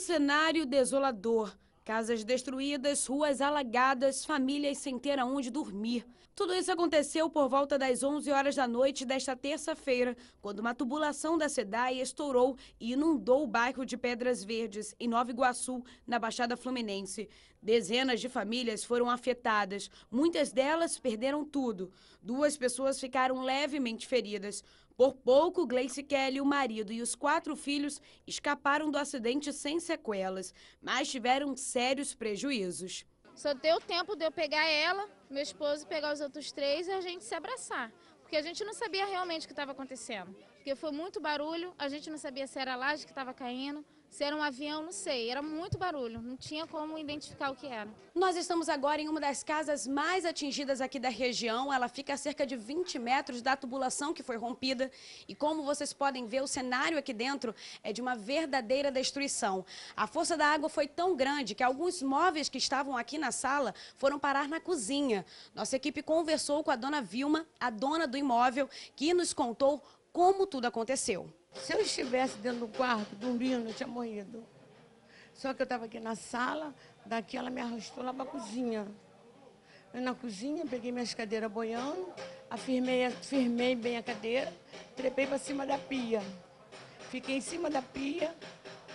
cenário desolador. Casas destruídas, ruas alagadas, famílias sem ter aonde dormir. Tudo isso aconteceu por volta das 11 horas da noite desta terça-feira, quando uma tubulação da SEDAI estourou e inundou o bairro de Pedras Verdes, em Nova Iguaçu, na Baixada Fluminense. Dezenas de famílias foram afetadas, muitas delas perderam tudo. Duas pessoas ficaram levemente feridas. Por pouco, Gleice Kelly, o marido e os quatro filhos escaparam do acidente sem sequelas, mas tiveram sérios prejuízos. Só deu tempo de eu pegar ela, meu esposo pegar os outros três e a gente se abraçar. Porque a gente não sabia realmente o que estava acontecendo. Porque foi muito barulho, a gente não sabia se era a laje que estava caindo, se era um avião, não sei. Era muito barulho, não tinha como identificar o que era. Nós estamos agora em uma das casas mais atingidas aqui da região. Ela fica a cerca de 20 metros da tubulação que foi rompida. E como vocês podem ver, o cenário aqui dentro é de uma verdadeira destruição. A força da água foi tão grande que alguns móveis que estavam aqui na sala foram parar na cozinha. Nossa equipe conversou com a dona Vilma, a dona do imóvel, que nos contou como tudo aconteceu. Se eu estivesse dentro do quarto, dormindo, eu tinha morrido. Só que eu estava aqui na sala, daqui ela me arrastou lá para a cozinha. Eu na cozinha, peguei minhas cadeiras boiando, afirmei, afirmei bem a cadeira, trepei para cima da pia. Fiquei em cima da pia,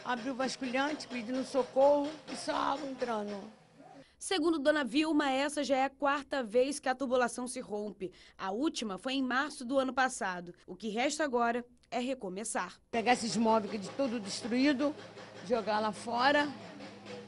abri o vasculhante, pedindo socorro e só água entrando. Segundo Dona Vilma, essa já é a quarta vez que a tubulação se rompe. A última foi em março do ano passado. O que resta agora é recomeçar. Pegar esses móveis de tudo destruído, jogar lá fora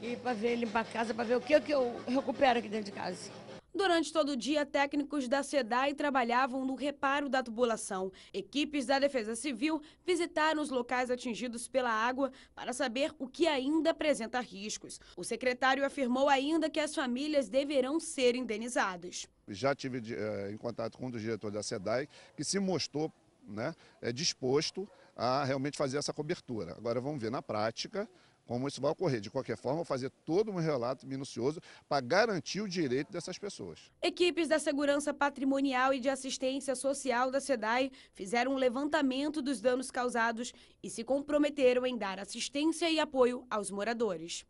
e para ver limpar a casa, para ver o que, que eu recupero aqui dentro de casa. Durante todo o dia, técnicos da SEDAI trabalhavam no reparo da tubulação. Equipes da Defesa Civil visitaram os locais atingidos pela água para saber o que ainda apresenta riscos. O secretário afirmou ainda que as famílias deverão ser indenizadas. Já tive é, em contato com um dos diretores da SEDAI, que se mostrou né, é, disposto a realmente fazer essa cobertura. Agora vamos ver na prática como isso vai ocorrer. De qualquer forma, fazer todo um relato minucioso para garantir o direito dessas pessoas. Equipes da Segurança Patrimonial e de Assistência Social da SEDAI fizeram um levantamento dos danos causados e se comprometeram em dar assistência e apoio aos moradores.